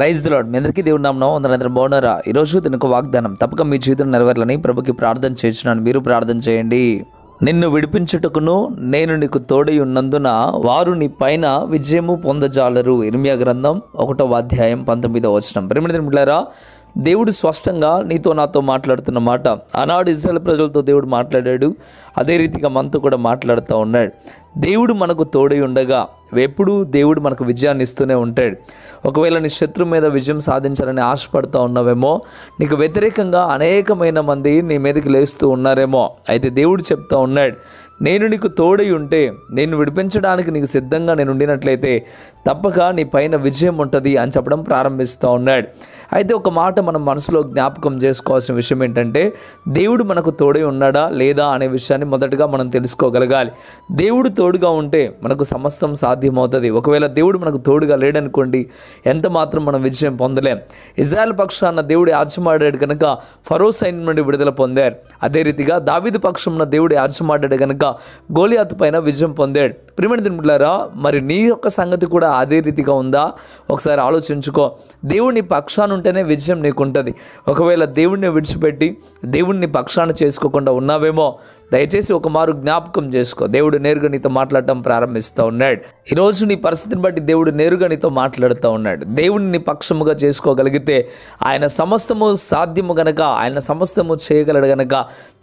praise దిలోడ్ మీ అందరికీ దేవుడు నామనం అందరందరూ బాగున్నారా ఈరోజు దీనికి వాగ్దానం తప్పక మీ జీవితం నెరవేరాలని ప్రభుకి ప్రార్థన చేస్తున్నాను మీరు ప్రార్థన చేయండి నిన్ను విడిపించుటకును నేను నీకు తోడై ఉన్నందున వారు నీ పైన విజయము పొందజాలరు ఇర్మియా గ్రంథం ఒకటో అధ్యాయం పంతొమ్మిదో వచనం ప్రేమిడిని మిట్లారా దేవుడు స్పష్టంగా నీతో నాతో మాట్లాడుతున్న మాట ఆనాడు ఇజ్రాయల్ ప్రజలతో దేవుడు మాట్లాడాడు అదే రీతిగా మనతో కూడా మాట్లాడుతూ ఉన్నాడు దేవుడు మనకు తోడై ఉండగా ఎప్పుడూ దేవుడు మనకు విజయాన్ని ఇస్తూనే ఉంటాడు ఒకవేళ నీ శత్రు మీద విజయం సాధించాలని ఆశపడుతూ ఉన్నావేమో నీకు వ్యతిరేకంగా అనేకమైన మంది నీ మీదకి లేస్తూ ఉన్నారేమో అయితే దేవుడు చెప్తా ఉన్నాడు నేను నీకు తోడై ఉంటే నేను విడిపించడానికి నీకు సిద్ధంగా నేను ఉండినట్లయితే తప్పక నీ పైన విజయం ఉంటుంది అని చెప్పడం ప్రారంభిస్తూ ఉన్నాడు అయితే ఒక మాట మనం మనసులో జ్ఞాపకం చేసుకోవాల్సిన విషయం ఏంటంటే దేవుడు మనకు తోడై ఉన్నాడా లేదా అనే విషయాన్ని మొదటగా మనం తెలుసుకోగలగాలి దేవుడు తోడుగా ఉంటే మనకు సమస్తం సాధ్యమవుతుంది ఒకవేళ దేవుడు మనకు తోడుగా లేడనుకోండి ఎంత మాత్రం మనం విజయం పొందలేం ఇజ్రాయల్ పక్షాన దేవుడు యాజమాడాడు కనుక ఫరో సైన్ నుండి విడుదల పొందారు అదే రీతిగా దావిదు పక్షమున దేవుడు యాజమాడాడు కనుక గోలియాత్ పైన విజయం పొందాడు ప్రిమిడి దినుములారా మరి నీ యొక్క సంగతి కూడా అదే రీతిగా ఉందా ఒకసారి ఆలోచించుకో దేవుడిని పక్షాన్ని ఉంటేనే విజయం నీకుంటుంది ఒకవేళ దేవుణ్ణి విడిచిపెట్టి దేవుణ్ణి పక్షాన చేసుకోకుండా ఉన్నావేమో దయచేసి ఒక మారు జ్ఞాపకం చేసుకో దేవుడు నేరుగా నీతో మాట్లాడటం ప్రారంభిస్తూ ఉన్నాడు ఈరోజు నీ పరిస్థితిని బట్టి దేవుడు నేరుగా నీతో మాట్లాడుతూ ఉన్నాడు దేవుడిని పక్షముగా చేసుకోగలిగితే ఆయన సమస్తము సాధ్యము గనక ఆయన సమస్తము చేయగలడు గనక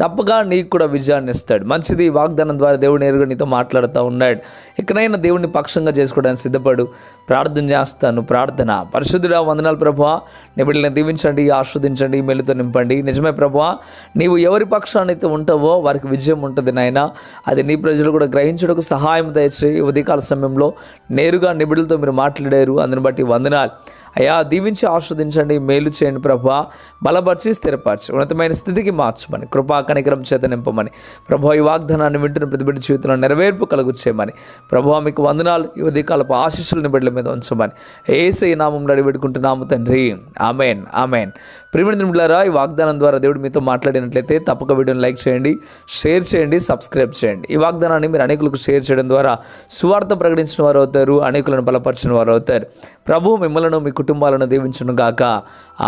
తప్పగా నీకు కూడా విజయాన్ని ఇస్తాడు మంచిది వాగ్దానం ద్వారా దేవుడు నేరుగా నీతో మాట్లాడుతూ ఉన్నాడు ఎక్కడైనా దేవుడిని పక్షంగా చేసుకోవడానికి సిద్ధపడు ప్రార్థన చేస్తాను ప్రార్థన పరిశుద్ధుడా వందనాలు ప్రభు నిబిడిని దీవించండి ఆస్వాదించండి మెలుతో నింపండి నిజమే ప్రభా నీవు ఎవరి పక్షాన్ని అయితే ఉంటావో వారికి విజయం ఉంటుంది నాయన అది నీ ప్రజలు కూడా గ్రహించడానికి సహాయం దయచేయి ఉదయకాల సమయంలో నేరుగా నిబిడులతో మీరు మాట్లాడారు అందుని బట్టి వందనాలు అయ్యా దీవించి ఆస్వాదించండి మేలు చేయండి ప్రభా బలపరిచి స్థిరపరచు ఉన్నతమైన స్థితికి మార్చమని కృపా కనికరం చేత నింపమని ప్రభా ఈ వాగ్దానాన్ని వింటున్న ప్రతిబిడ్డ జీవితంలో నెరవేర్పు చేయమని ప్రభా మీకు వందనాలు యువతి కాలపు ఆశీస్సులను బిడ్డల మీద ఉంచమని ఏసై నామం నడిపెట్టుకుంటున్నాము తండ్రి ఆమెన్ ఆమెన్ ప్రిమిడిమిడ్లారా ఈ వాగ్దానం ద్వారా దేవుడు మీతో మాట్లాడినట్లయితే తప్పక వీడియోని లైక్ చేయండి షేర్ చేయండి సబ్స్క్రైబ్ చేయండి ఈ వాగ్దానాన్ని మీరు అనేకులకు షేర్ చేయడం ద్వారా సువార్త ప్రకటించిన వారు అవుతారు అనేకులను బలపరిచిన వారు అవుతారు ప్రభు మిమ్మల్ని మీకు కుటుంబాలను గాక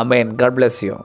ఆమెన్ గాడ్ బ్లెస్ యూ